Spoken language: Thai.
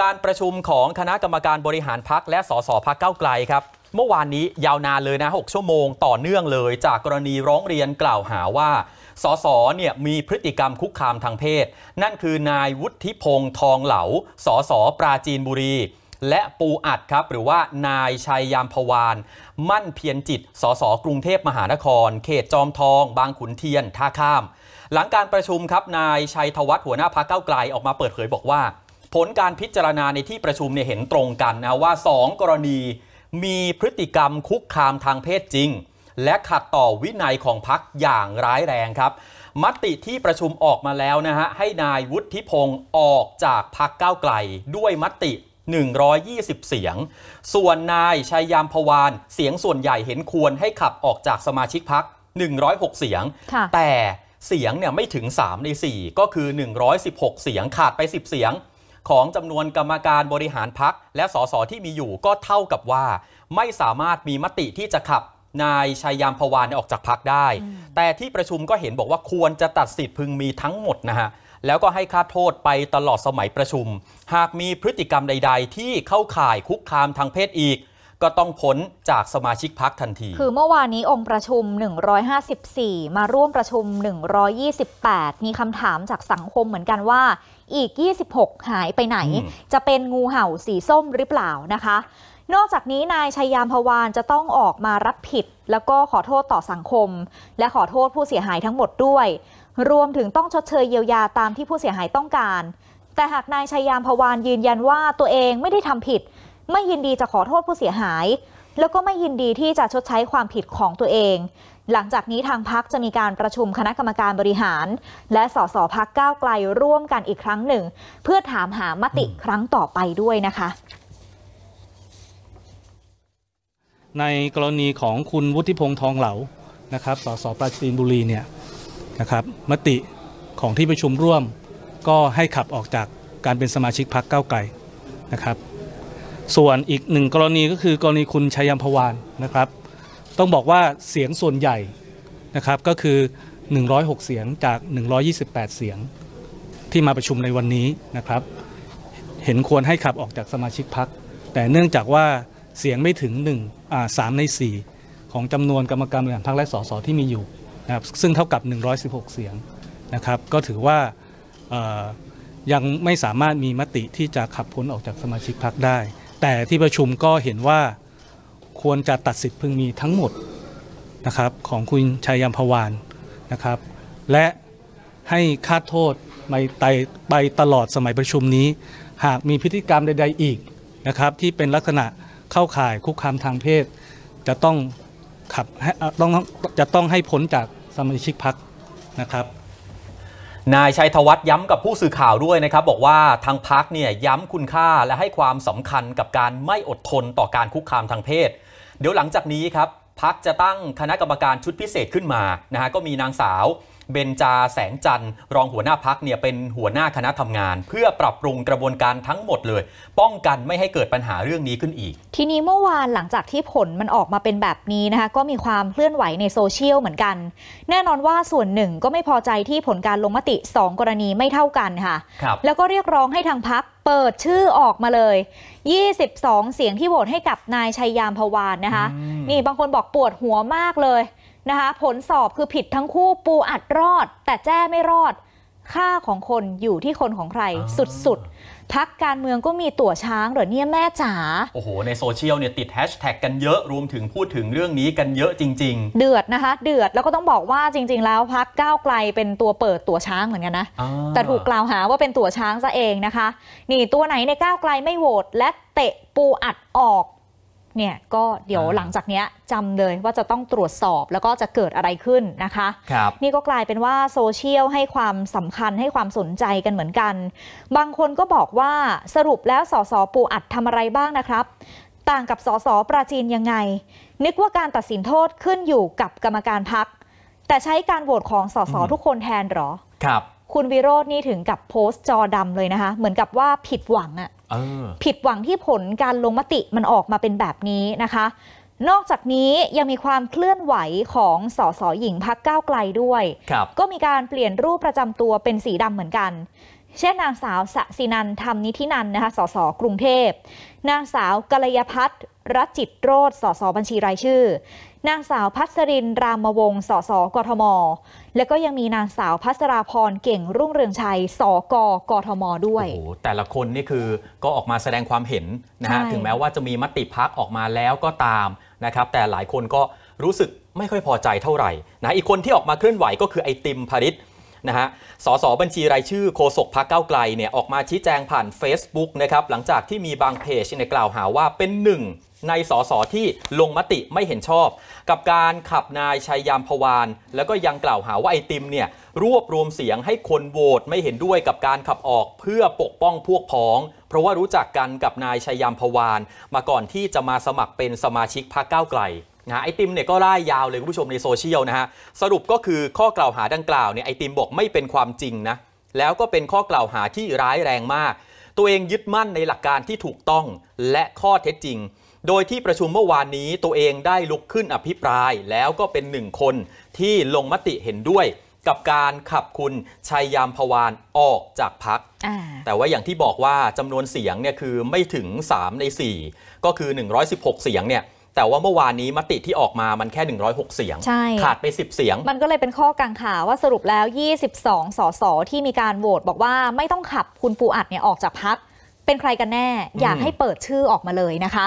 การประชุมของคณะกรรมการบริหารพักและสสพักเก้าไกลครับ เมื่อวานนี้ยาวนานเลยนะ 6 ชั่วโมงต่อเนื่องเลย จากกรณีร้องเรียนกล่าวหาว่า สสเนี่ยมีพฤติกรรมคุกคามทางเพศ นั่นคือนายวุฒิพงษ์ทองเหลาสสปราจีนบุรี และปูอัดครับหรือว่านายชัยยามพวานมั่นเพียรจิตสสกรุงเทพมหานคร เขตจอมทอง บางขุนเทียนท่าข้าม หลังการประชุมครับนายชัยธวัฒน์หัวหน้าพักเก้าไกลออกมาเปิดเผยบอกว่าผลการพิจารณาในที่ประชุมเนี่ยเห็นตรงกันนะว่า 2 กรณีมีพฤติกรรมคุกคามทางเพศจริง และขัดต่อวินัยของพักอย่างร้ายแรงครับ มติที่ประชุมออกมาแล้วนะฮะให้นายวุฒิพงศ์ออกจากพักก้าวไกลด้วยมติ 120 เสียง ส่วนนายชัยยามพวานเสียงส่วนใหญ่เห็นควรให้ขับออกจากสมาชิกพัก106 เสียง แต่เสียงเนี่ยไม่ถึง 3 ใน 4 ก็คือ 116 เสียงขาดไป 10 เสียงของจำนวนกรรมการบริหารพัก และสสที่มีอยู่ก็เท่ากับว่า ไม่สามารถมีมติที่จะขับ นายชัยยามพวานออกจากพักได้ แต่ที่ประชุมก็เห็นบอกว่าควรจะตัดสิทธิ์พึงมีทั้งหมดนะฮะ แล้วก็ให้ค่าโทษไปตลอดสมัยประชุม หากมีพฤติกรรมใด ๆ ที่เข้าข่ายคุกคามทางเพศอีกก็ต้องพ้นจากสมาชิกพักทันที คือเมื่อวานนี้องค์ประชุม 154 มาร่วมประชุม 128 มีคำถามจากสังคมเหมือนกันว่า อีก 26 หายไปไหน จะเป็นงูเห่าสีส้มหรือเปล่านะคะ นอกจากนี้นายชัยยามพวานจะต้องออกมารับผิด แล้วก็ขอโทษต่อสังคม และขอโทษผู้เสียหายทั้งหมดด้วย รวมถึงต้องชดเชยเยียวยาตามที่ผู้เสียหายต้องการ แต่หากนายชัยยามพวานยืนยันว่าตัวเองไม่ได้ทำผิดไม่ยินดีจะขอโทษผู้เสียหาย แล้วก็ไม่ยินดีที่จะชดใช้ความผิดของตัวเอง หลังจากนี้ทางพักจะมีการประชุมคณะกรรมการบริหาร และสสพักก้าวไกลร่วมกันอีกครั้งหนึ่ง เพื่อถามหามติครั้งต่อไปด้วยนะคะ ในกรณีของคุณวุฒิพงษ์ทองเหลา นะครับ สสปราจีนบุรีเนี่ยนะครับ มติของที่ประชุมร่วม ก็ให้ขับออกจากการเป็นสมาชิกพักก้าวไกลนะครับส่วนอีกหนึ่งกรณีก็คือกรณีคุณชัยยมพวานนะครับ ต้องบอกว่าเสียงส่วนใหญ่นะครับก็คือ 106 เสียงจาก 128 เสียงที่มาประชุมในวันนี้นะครับเห็นควรให้ขับออกจากสมาชิกพักแต่เนื่องจากว่าเสียงไม่ถึง1อ่ามใน 4 ของจำนวนกรรมการบริหารพักและสสที่มีอยู่นะครับซึ่งเท่ากับ 116 เสียงนะครับก็ถือว่ายังไม่สามารถมีมติที่จะขับพ้นออกจากสมาชิกพักได้แต่ที่ประชุมก็เห็นว่าควรจะตัดสิทธิ์พึงมีทั้งหมดนะครับ ของคุณชัยยามพวานนะครับ และให้คาดโทษไปตลอดสมัยประชุมนี้ หากมีพฤติกรรมใดๆอีกนะครับ ที่เป็นลักษณะเข้าข่ายคุกคามทางเพศจะต้องขับต้องจะต้องให้พ้นจากสมาชิกพักนะครับนายชัยธวัฒน์ย้ำกับผู้สื่อข่าวด้วยนะครับ บอกว่าทางพักเนี่ยย้ำคุณค่าและให้ความสำคัญกับการไม่อดทนต่อการคุกคามทางเพศเดี๋ยวหลังจากนี้ครับพักจะตั้งคณะกรรมการชุดพิเศษขึ้นมานะฮะก็มีนางสาวเบนจาแสงจันทร์ รองหัวหน้าพักเนี่ยเป็นหัวหน้าคณะทำงาน เพื่อปรับปรุงกระบวนการทั้งหมดเลย ป้องกันไม่ให้เกิดปัญหาเรื่องนี้ขึ้นอีก ทีนี้เมื่อวานหลังจากที่ผลมันออกมาเป็นแบบนี้นะคะ ก็มีความเคลื่อนไหวในโซเชียลเหมือนกัน แน่นอนว่าส่วนหนึ่งก็ไม่พอใจที่ผลการลงมติ 2 กรณีไม่เท่ากันค่ะคแล้วก็เรียกร้องให้ทางพักเปิดชื่อออกมาเลย 22 เสียงที่โหวตให้กับนายชัยยามพวานนะคะนี่บางคนบอกปวดหัวมากเลยนะคะผลสอบคือผิดทั้งคู่ปูอัดรอด แต่แจ้ไม่รอด ค่าของคนอยู่ที่คนของใครสุด ๆพักการเมืองก็มีตั๋วช้างหรือเนี่ยแม่จ๋าโอ้โห ในโซเชียลเนี่ยติดแฮชแท็กกันเยอะรวมถึงพูดถึงเรื่องนี้กันเยอะจริง ๆ เดือดนะคะ เดือดแล้วก็ต้องบอกว่าจริง ๆ แล้วพักก้าวไกลเป็นตัวเปิดตั๋วช้างเหมือนกันนะแต่ถูกกล่าวหาว่าเป็นตั๋วช้างซะเองนะคะนี่ตัวไหนในก้าวไกลไม่โหวตและเตะปูอัดออกเนี่ยก็เดี๋ยวหลังจากนี้จำเลยว่าจะต้องตรวจสอบแล้วก็จะเกิดอะไรขึ้นนะคะครับนี่ก็กลายเป็นว่าโซเชียลให้ความสำคัญให้ความสนใจกันเหมือนกัน บางคนก็บอกว่าสรุปแล้วสสปูอัดทำอะไรบ้างนะครับ ต่างกับสสปราจีนยังไง นึกว่าการตัดสินโทษขึ้นอยู่กับกรรมการพัก แต่ใช้การโหวตของสสทุกคนแทนหรอ ครับ คุณวิโรจน์นี่ถึงกับโพสต์จอดำเลยนะคะ เหมือนกับว่าผิดหวังอะผิดหวังที่ผลการลงมติมันออกมาเป็นแบบนี้นะคะ นอกจากนี้ยังมีความเคลื่อนไหวของสสหญิงพักก้าวไกลด้วย ก็มีการเปลี่ยนรูปประจำตัวเป็นสีดำเหมือนกันเช่นนางสาวสศินันธรรมนิธินันนะคะสสกรุงเทพ นางสาวกัลยพัฒน์รัจิตโรธสสบัญชีรายชื่อ นางสาวพัสรินรามวงศ์ สสกทม และก็ยังมีนางสาวพัสราพรเก่งรุ่งเรืองชัย สกกทมด้วยโอ้แต่ละคน นี่คือก็ออกมาแสดงความเห็นนะฮะถึงแม้ว่าจะมีมติพักออกมาแล้วก็ตามนะครับแต่หลายคนก็รู้สึกไม่ค่อยพอใจเท่าไหร่นะอีกคนที่ออกมาเคลื่อนไหวก็คือไอติมพาริศนะฮะสสบัญชีรายชื่อโคศกพักเก้าไกลเนี่ยออกมาชี้แจงผ่าน Facebook นะครับหลังจากที่มีบางเพจในกล่าวหาว่าเป็นหนึ่งในสสที่ลงมติไม่เห็นชอบ กับการขับนายชัยยามพวาน แล้วก็ยังกล่าวหาว่าไอติมเนี่ยรวบรวมเสียงให้คนโหวตไม่เห็นด้วยกับการขับออกเพื่อปกป้องพวกพ้อง เพราะว่ารู้จักกันกับนายชัยยามพวาน มาก่อนที่จะมาสมัครเป็นสมาชิกพรรคก้าวไกลนะไอติมเนี่ยก็ร่ายยาวเลยคุณผู้ชมในโซเชียลนะฮะสรุปก็คือข้อกล่าวหาดังกล่าวเนี่ยไอติมบอกไม่เป็นความจริงนะแล้วก็เป็นข้อกล่าวหาที่ร้ายแรงมาก ตัวเองยึดมั่นในหลักการที่ถูกต้องและข้อเท็จจริง โดยที่ประชุมเมื่อวานนี้ ตัวเองได้ลุกขึ้นอภิปรายแล้วก็เป็นหนึ่งคนที่ลงมติเห็นด้วย กับการขับคุณชัยยามพวานออกจากพักแต่ว่าอย่างที่บอกว่าจำนวนเสียงเนี่ยคือไม่ถึง 3 ใน 4 ก็คือ 116เสียงเนี่ยแต่ว่าเมื่อวานนี้มติที่ออกมามันแค่ 106 เสียง ขาดไป 10 เสียง มันก็เลยเป็นข้อกังขาว่าสรุปแล้ว 22 สส ที่มีการโหวตบอกว่าไม่ต้องขับคุณปูอัดเนี่ยออกจากพัก เป็นใครกันแน่ อยากให้เปิดชื่อออกมาเลยนะคะ